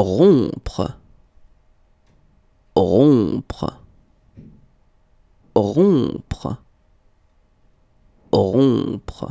rompre, rompre, rompre, rompre.